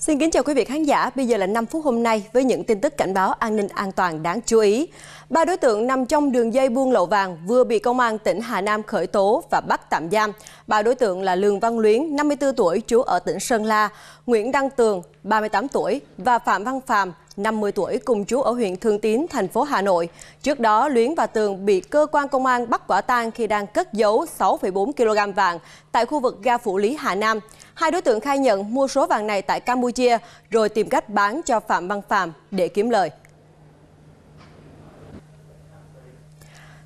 Xin kính chào quý vị khán giả, bây giờ là 5 phút hôm nay với những tin tức cảnh báo an ninh an toàn đáng chú ý. Ba đối tượng nằm trong đường dây buôn lậu vàng vừa bị công an tỉnh Hà Nam khởi tố và bắt tạm giam. Ba đối tượng là Lương Văn Luyến, 54 tuổi, trú ở tỉnh Sơn La, Nguyễn Đăng Tường, 38 tuổi và Phạm Văn Phạm. 50 tuổi, cùng chú ở huyện Thường Tín, thành phố Hà Nội. Trước đó, Luyến và Tường bị cơ quan công an bắt quả tang khi đang cất giấu 6,4 kg vàng tại khu vực ga Phủ Lý, Hà Nam. Hai đối tượng khai nhận mua số vàng này tại Campuchia rồi tìm cách bán cho Phạm Văn Phạm để kiếm lời.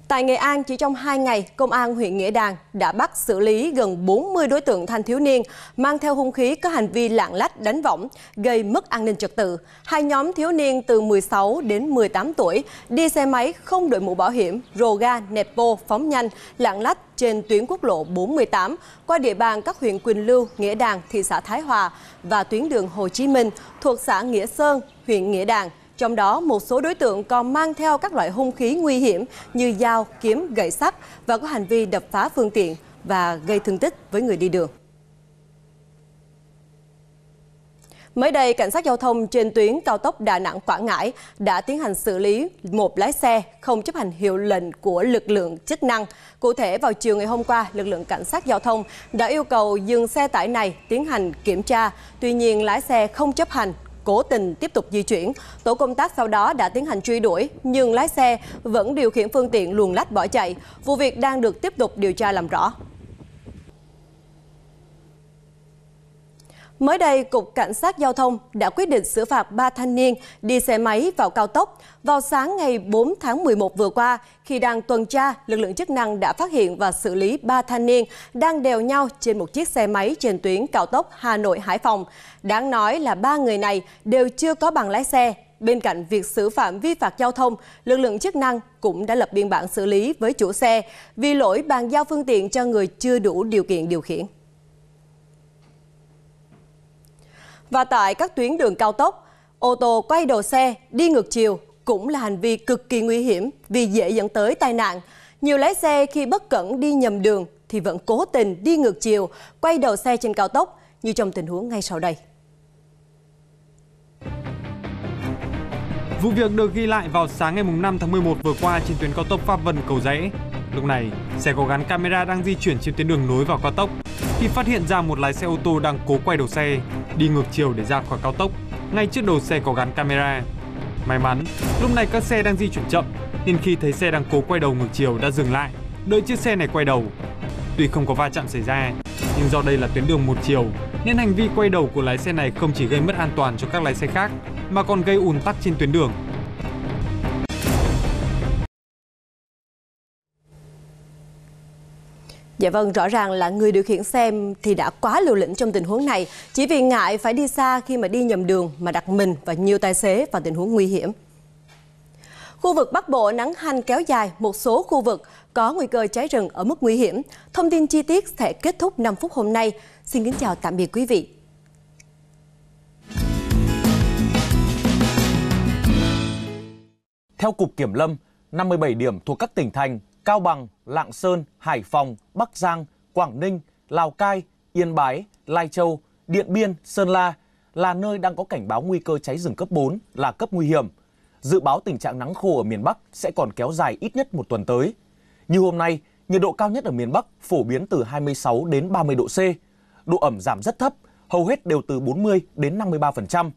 Tại Nghệ An, chỉ trong 2 ngày, Công an huyện Nghĩa Đàn đã bắt xử lý gần 40 đối tượng thanh thiếu niên mang theo hung khí có hành vi lạng lách đánh võng, gây mất an ninh trật tự. Hai nhóm thiếu niên từ 16 đến 18 tuổi đi xe máy không đội mũ bảo hiểm, rồ ga, nẹp vô phóng nhanh, lạng lách trên tuyến quốc lộ 48 qua địa bàn các huyện Quỳnh Lưu, Nghĩa Đàn, thị xã Thái Hòa và tuyến đường Hồ Chí Minh thuộc xã Nghĩa Sơn, huyện Nghĩa Đàn. Trong đó, một số đối tượng còn mang theo các loại hung khí nguy hiểm như dao, kiếm, gậy sắt và có hành vi đập phá phương tiện và gây thương tích với người đi đường. Mới đây, cảnh sát giao thông trên tuyến cao tốc Đà Nẵng Quảng Ngãi đã tiến hành xử lý một lái xe không chấp hành hiệu lệnh của lực lượng chức năng. Cụ thể vào chiều ngày hôm qua, lực lượng cảnh sát giao thông đã yêu cầu dừng xe tải này tiến hành kiểm tra. Tuy nhiên, lái xe không chấp hành cố tình tiếp tục di chuyển. Tổ công tác sau đó đã tiến hành truy đuổi, nhưng lái xe vẫn điều khiển phương tiện luồn lách bỏ chạy. Vụ việc đang được tiếp tục điều tra làm rõ. Mới đây, Cục Cảnh sát Giao thông đã quyết định xử phạt 3 thanh niên đi xe máy vào cao tốc. Vào sáng ngày 4 tháng 11 vừa qua, khi đang tuần tra, lực lượng chức năng đã phát hiện và xử lý 3 thanh niên đang đèo nhau trên một chiếc xe máy trên tuyến cao tốc Hà Nội-Hải Phòng. Đáng nói là ba người này đều chưa có bằng lái xe. Bên cạnh việc xử phạm vi phạm giao thông, lực lượng chức năng cũng đã lập biên bản xử lý với chủ xe vì lỗi bàn giao phương tiện cho người chưa đủ điều kiện điều khiển. Và tại các tuyến đường cao tốc, ô tô quay đầu xe đi ngược chiều cũng là hành vi cực kỳ nguy hiểm vì dễ dẫn tới tai nạn. Nhiều lái xe khi bất cẩn đi nhầm đường thì vẫn cố tình đi ngược chiều, quay đầu xe trên cao tốc như trong tình huống ngay sau đây. Vụ việc được ghi lại vào sáng ngày 5 tháng 11 vừa qua trên tuyến cao tốc Pháp Vân Cầu rẽ. Lúc này, xe có gắn camera đang di chuyển trên tuyến đường nối vào cao tốc thì phát hiện ra một lái xe ô tô đang cố quay đầu xe đi ngược chiều để ra khỏi cao tốc. Ngay trước đầu xe có gắn camera. May mắn, lúc này các xe đang di chuyển chậm nên khi thấy xe đang cố quay đầu ngược chiều đã dừng lại, đợi chiếc xe này quay đầu. Tuy không có va chạm xảy ra, nhưng do đây là tuyến đường một chiều nên hành vi quay đầu của lái xe này không chỉ gây mất an toàn cho các lái xe khác mà còn gây ùn tắc trên tuyến đường Dạ vâng, rõ ràng là người điều khiển xe thì đã quá liều lĩnh trong tình huống này, chỉ vì ngại phải đi xa khi mà đi nhầm đường mà đặt mình và nhiều tài xế vào tình huống nguy hiểm. Khu vực Bắc Bộ nắng hanh kéo dài, một số khu vực có nguy cơ cháy rừng ở mức nguy hiểm. Thông tin chi tiết sẽ kết thúc 5 phút hôm nay. Xin kính chào tạm biệt quý vị. Theo Cục Kiểm Lâm, 57 điểm thuộc các tỉnh thành Cao Bằng, Lạng Sơn, Hải Phòng, Bắc Giang, Quảng Ninh, Lào Cai, Yên Bái, Lai Châu, Điện Biên, Sơn La là nơi đang có cảnh báo nguy cơ cháy rừng cấp 4 là cấp nguy hiểm. Dự báo tình trạng nắng khô ở miền Bắc sẽ còn kéo dài ít nhất một tuần tới. Như hôm nay, nhiệt độ cao nhất ở miền Bắc phổ biến từ 26 đến 30 độ C. Độ ẩm giảm rất thấp, hầu hết đều từ 40 đến 53%.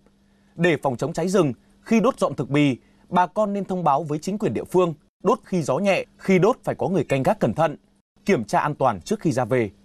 Để phòng chống cháy rừng, khi đốt dọn thực bì, bà con nên thông báo với chính quyền địa phương – đốt khi gió nhẹ, khi đốt phải có người canh gác cẩn thận, kiểm tra an toàn trước khi ra về.